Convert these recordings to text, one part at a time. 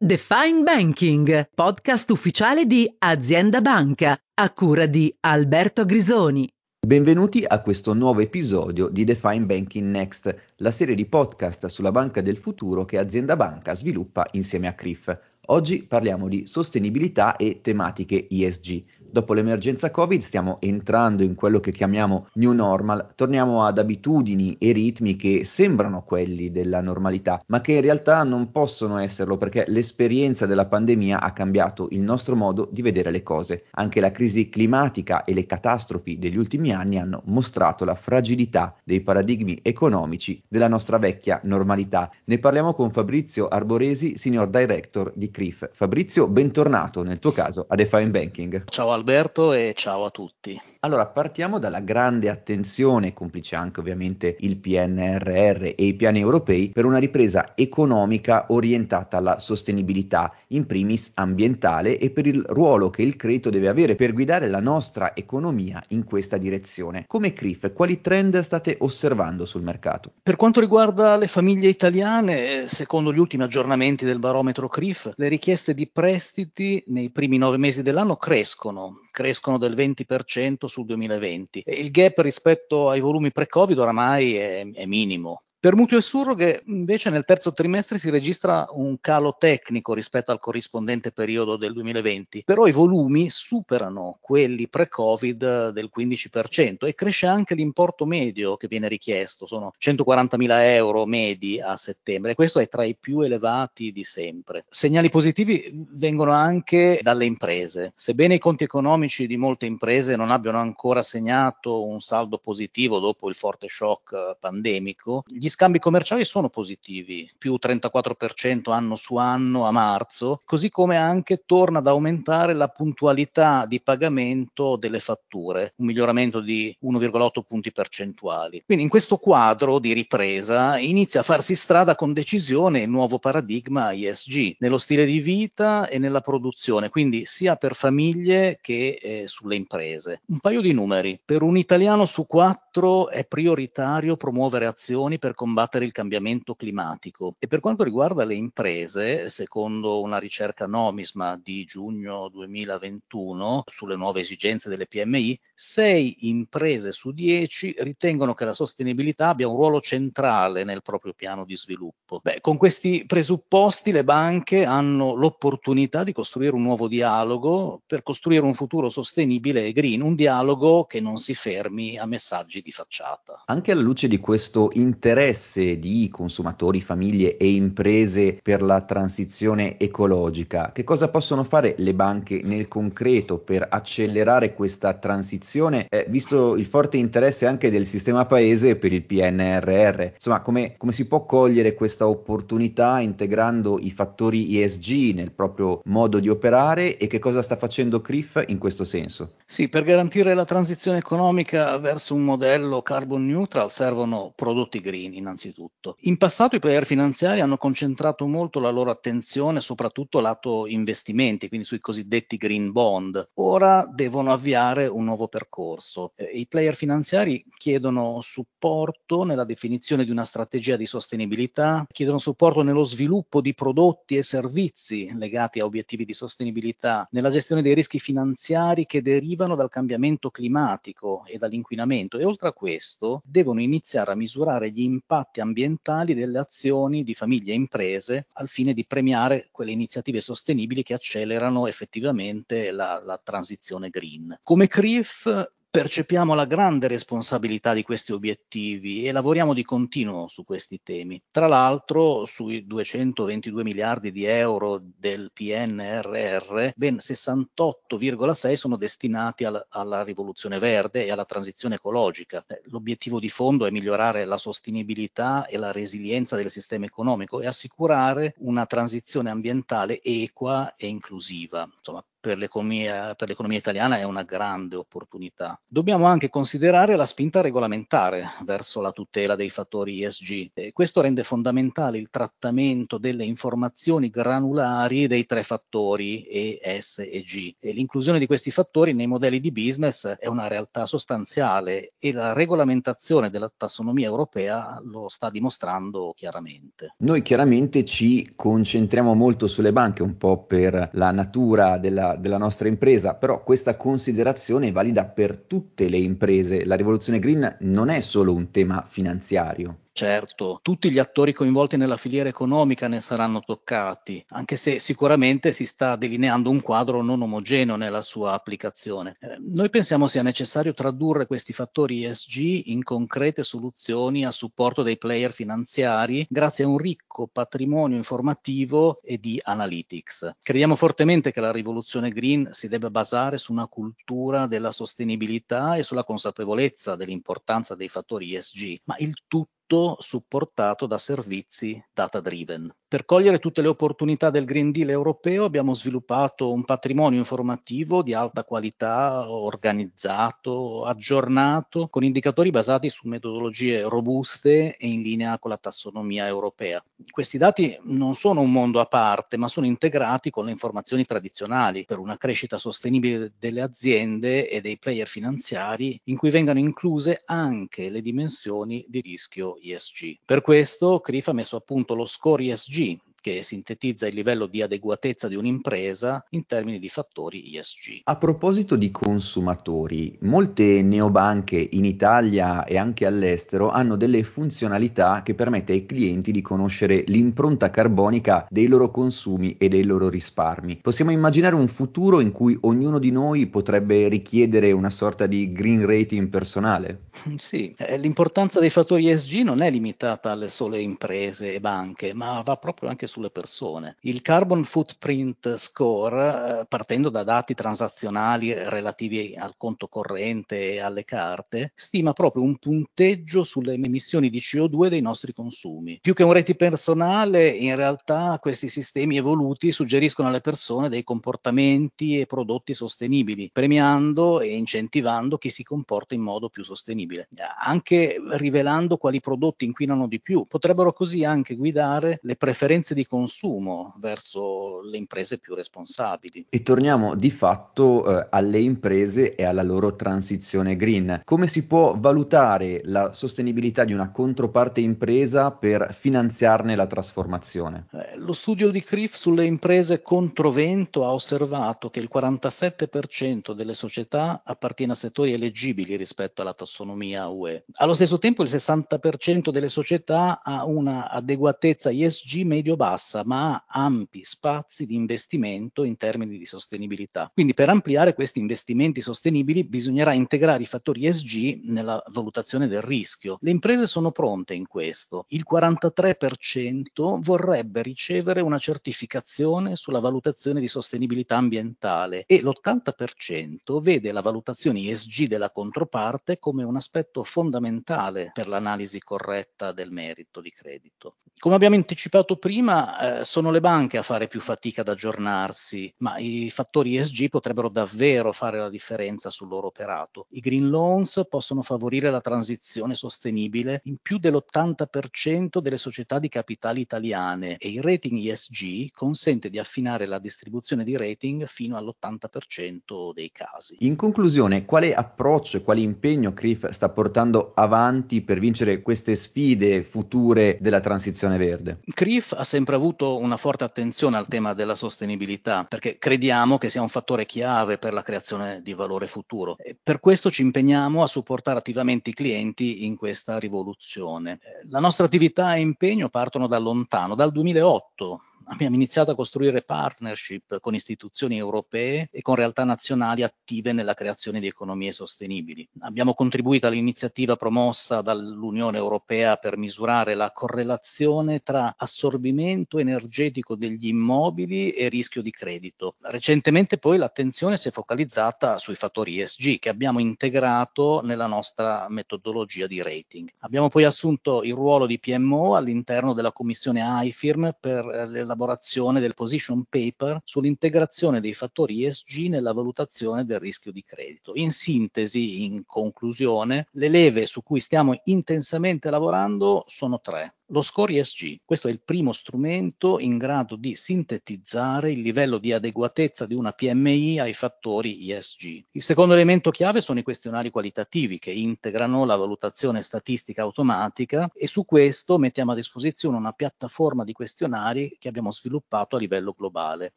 Define Banking, podcast ufficiale di Azienda Banca, a cura di Alberto Grisoni. Benvenuti a questo nuovo episodio di Define Banking Next, la serie di podcast sulla banca del futuro che Azienda Banca sviluppa insieme a CRIF. Oggi parliamo di sostenibilità e tematiche ESG. Dopo l'emergenza Covid stiamo entrando in quello che chiamiamo new normal, torniamo ad abitudini e ritmi che sembrano quelli della normalità, ma che in realtà non possono esserlo perché l'esperienza della pandemia ha cambiato il nostro modo di vedere le cose. Anche la crisi climatica e le catastrofi degli ultimi anni hanno mostrato la fragilità dei paradigmi economici della nostra vecchia normalità. Ne parliamo con Fabrizio Arboresi, Senior Director di CRIF. Fabrizio, bentornato nel tuo caso a Define Banking. Ciao Alberto e ciao a tutti. Allora, partiamo dalla grande attenzione, complice anche ovviamente il PNRR e i piani europei, per una ripresa economica orientata alla sostenibilità, in primis ambientale, e per il ruolo che il credito deve avere per guidare la nostra economia in questa direzione. Come CRIF, quali trend state osservando sul mercato? Per quanto riguarda le famiglie italiane, secondo gli ultimi aggiornamenti del barometro CRIF, le richieste di prestiti nei primi nove mesi dell'anno crescono crescono del 20% sul 2020. Il gap rispetto ai volumi pre-Covid oramai è, è minimo. Per mutuo e surroghe invece nel terzo trimestre si registra un calo tecnico rispetto al corrispondente periodo del 2020, però i volumi superano quelli pre-Covid del 15% e cresce anche l'importo medio che viene richiesto, sono 140.000 euro medi a settembre e questo è tra i più elevati di sempre. Segnali positivi vengono anche dalle imprese, sebbene i conti economici di molte imprese non abbiano ancora segnato un saldo positivo dopo il forte shock pandemico, gli gli scambi commerciali sono positivi, più 34% anno su anno a marzo, così come anche torna ad aumentare la puntualità di pagamento delle fatture, un miglioramento di 1,8 punti percentuali. Quindi in questo quadro di ripresa inizia a farsi strada con decisione il nuovo paradigma ISG nello stile di vita e nella produzione, quindi sia per famiglie che eh, sulle imprese. Un paio di numeri, per un italiano su quattro 4 è prioritario promuovere azioni per combattere il cambiamento climatico e per quanto riguarda le imprese, secondo una ricerca Nomisma di giugno 2021 sulle nuove esigenze delle PMI, 6 imprese su 10 ritengono che la sostenibilità abbia un ruolo centrale nel proprio piano di sviluppo. Beh, con questi presupposti le banche hanno l'opportunità di costruire un nuovo dialogo per costruire un futuro sostenibile e green, un dialogo che non si fermi a messaggi di di facciata. Anche alla luce di questo interesse di consumatori, famiglie e imprese per la transizione ecologica, che cosa possono fare le banche nel concreto per accelerare questa transizione, eh, visto il forte interesse anche del sistema paese per il PNRR? Insomma, come, come si può cogliere questa opportunità integrando i fattori ESG nel proprio modo di operare e che cosa sta facendo CRIF in questo senso? Sì, per garantire la transizione economica verso un modello modello carbon neutral servono prodotti green innanzitutto. In passato i player finanziari hanno concentrato molto la loro attenzione soprattutto lato investimenti, quindi sui cosiddetti green bond. Ora devono avviare un nuovo percorso. Eh, I player finanziari chiedono supporto nella definizione di una strategia di sostenibilità, chiedono supporto nello sviluppo di prodotti e servizi legati a obiettivi di sostenibilità, nella gestione dei rischi finanziari che derivano dal cambiamento climatico e dall'inquinamento e oltre a questo devono iniziare a misurare gli impatti ambientali delle azioni di famiglie e imprese al fine di premiare quelle iniziative sostenibili che accelerano effettivamente la, la transizione green. Come CRIF percepiamo la grande responsabilità di questi obiettivi e lavoriamo di continuo su questi temi. Tra l'altro, sui 222 miliardi di euro del PNRR, ben 68,6 sono destinati al, alla rivoluzione verde e alla transizione ecologica. Eh, l'obiettivo di fondo è migliorare la sostenibilità e la resilienza del sistema economico e assicurare una transizione ambientale equa e inclusiva. Insomma, per l'economia, per l'economia italiana è una grande opportunità. Dobbiamo anche considerare la spinta regolamentare verso la tutela dei fattori ESG. E questo rende fondamentale il trattamento delle informazioni granulari dei tre fattori E, S e G. E l'inclusione di questi fattori nei modelli di business è una realtà sostanziale e la regolamentazione della tassonomia europea lo sta dimostrando chiaramente. Noi chiaramente ci concentriamo molto sulle banche, un po' per la natura della, della nostra impresa, però questa considerazione è valida per tutte le imprese. La rivoluzione green non è solo un tema finanziario certo, tutti gli attori coinvolti nella filiera economica ne saranno toccati, anche se sicuramente si sta delineando un quadro non omogeneo nella sua applicazione. Eh, noi pensiamo sia necessario tradurre questi fattori ESG in concrete soluzioni a supporto dei player finanziari grazie a un ricco patrimonio informativo e di analytics. Crediamo fortemente che la rivoluzione green si debba basare su una cultura della sostenibilità e sulla consapevolezza dell'importanza dei fattori ESG, ma il tutto tutto supportato da servizi data driven. Per cogliere tutte le opportunità del Green Deal europeo abbiamo sviluppato un patrimonio informativo di alta qualità, organizzato, aggiornato, con indicatori basati su metodologie robuste e in linea con la tassonomia europea. Questi dati non sono un mondo a parte, ma sono integrati con le informazioni tradizionali per una crescita sostenibile delle aziende e dei player finanziari in cui vengano incluse anche le dimensioni di rischio ESG. Per questo CRIF ha messo a punto lo score ESG, che sintetizza il livello di adeguatezza di un'impresa in termini di fattori ESG. A proposito di consumatori, molte neobanche in Italia e anche all'estero hanno delle funzionalità che permette ai clienti di conoscere l'impronta carbonica dei loro consumi e dei loro risparmi. Possiamo immaginare un futuro in cui ognuno di noi potrebbe richiedere una sorta di green rating personale? Sì, eh, l'importanza dei fattori ESG non è limitata alle sole imprese e banche, ma va proprio anche sulle persone. Il Carbon Footprint Score, eh, partendo da dati transazionali relativi al conto corrente e alle carte, stima proprio un punteggio sulle emissioni di CO2 dei nostri consumi. Più che un rating personale, in realtà questi sistemi evoluti suggeriscono alle persone dei comportamenti e prodotti sostenibili, premiando e incentivando chi si comporta in modo più sostenibile sostenibile, anche rivelando quali prodotti inquinano di più. Potrebbero così anche guidare le preferenze di consumo verso le imprese più responsabili. E torniamo di fatto eh, alle imprese e alla loro transizione green. Come si può valutare la sostenibilità di una controparte impresa per finanziarne la trasformazione? Eh, lo studio di CRIF sulle imprese controvento ha osservato che il 47% delle società appartiene a settori elegibili rispetto alla tassonomia dell'economia UE. Allo stesso tempo il 60% delle società ha una adeguatezza ISG medio-bassa, ma ha ampi spazi di investimento in termini di sostenibilità. Quindi per ampliare questi investimenti sostenibili bisognerà integrare i fattori ISG nella valutazione del rischio. Le imprese sono pronte in questo. Il 43% vorrebbe ricevere una certificazione sulla valutazione di sostenibilità ambientale e l'80% vede la valutazione ISG della controparte come una aspetto fondamentale per l'analisi corretta del merito di credito. Come abbiamo anticipato prima, eh, sono le banche a fare più fatica ad aggiornarsi, ma i fattori ESG potrebbero davvero fare la differenza sul loro operato. I green loans possono favorire la transizione sostenibile in più dell'80% delle società di capitali italiane e il rating ESG consente di affinare la distribuzione di rating fino all'80% dei casi. In conclusione, quale approccio e quale impegno CRIF sta portando avanti per vincere queste sfide future della transizione verde? CRIF ha sempre avuto una forte attenzione al tema della sostenibilità perché crediamo che sia un fattore chiave per la creazione di valore futuro. E per questo ci impegniamo a supportare attivamente i clienti in questa rivoluzione. Eh, la nostra attività e impegno partono da lontano, dal 2008, abbiamo iniziato a costruire partnership con istituzioni europee e con realtà nazionali attive nella creazione di economie sostenibili. Abbiamo contribuito all'iniziativa promossa dall'Unione Europea per misurare la correlazione tra assorbimento energetico degli immobili e rischio di credito. Recentemente poi l'attenzione si è focalizzata sui fattori ESG che abbiamo integrato nella nostra metodologia di rating. Abbiamo poi assunto il ruolo di PMO all'interno della commissione AIFIRM per l'elaborazione l'elaborazione del position paper sull'integrazione dei fattori ESG nella valutazione del rischio di credito. In sintesi, in conclusione, le leve su cui stiamo intensamente lavorando sono tre. Lo score ESG, questo è il primo strumento in grado di sintetizzare il livello di adeguatezza di una PMI ai fattori ESG. Il secondo elemento chiave sono i questionari qualitativi che integrano la valutazione statistica automatica e su questo mettiamo a disposizione una piattaforma di questionari che abbiamo sviluppato a livello globale.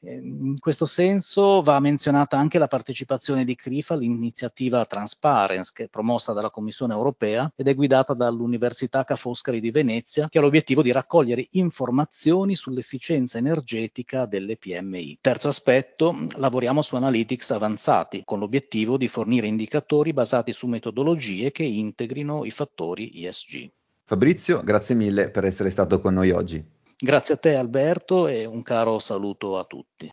Eh, in questo senso va menzionata anche la partecipazione di CRIFA all'iniziativa Transparence che è promossa dalla Commissione europea ed è guidata dall'Università Ca' Foscari di Venezia che che ha l'obiettivo di raccogliere informazioni sull'efficienza energetica delle PMI. Terzo aspetto, lavoriamo su analytics avanzati con l'obiettivo di fornire indicatori basati su metodologie che integrino i fattori ESG. Fabrizio, grazie mille per essere stato con noi oggi. Grazie a te Alberto e un caro saluto a tutti.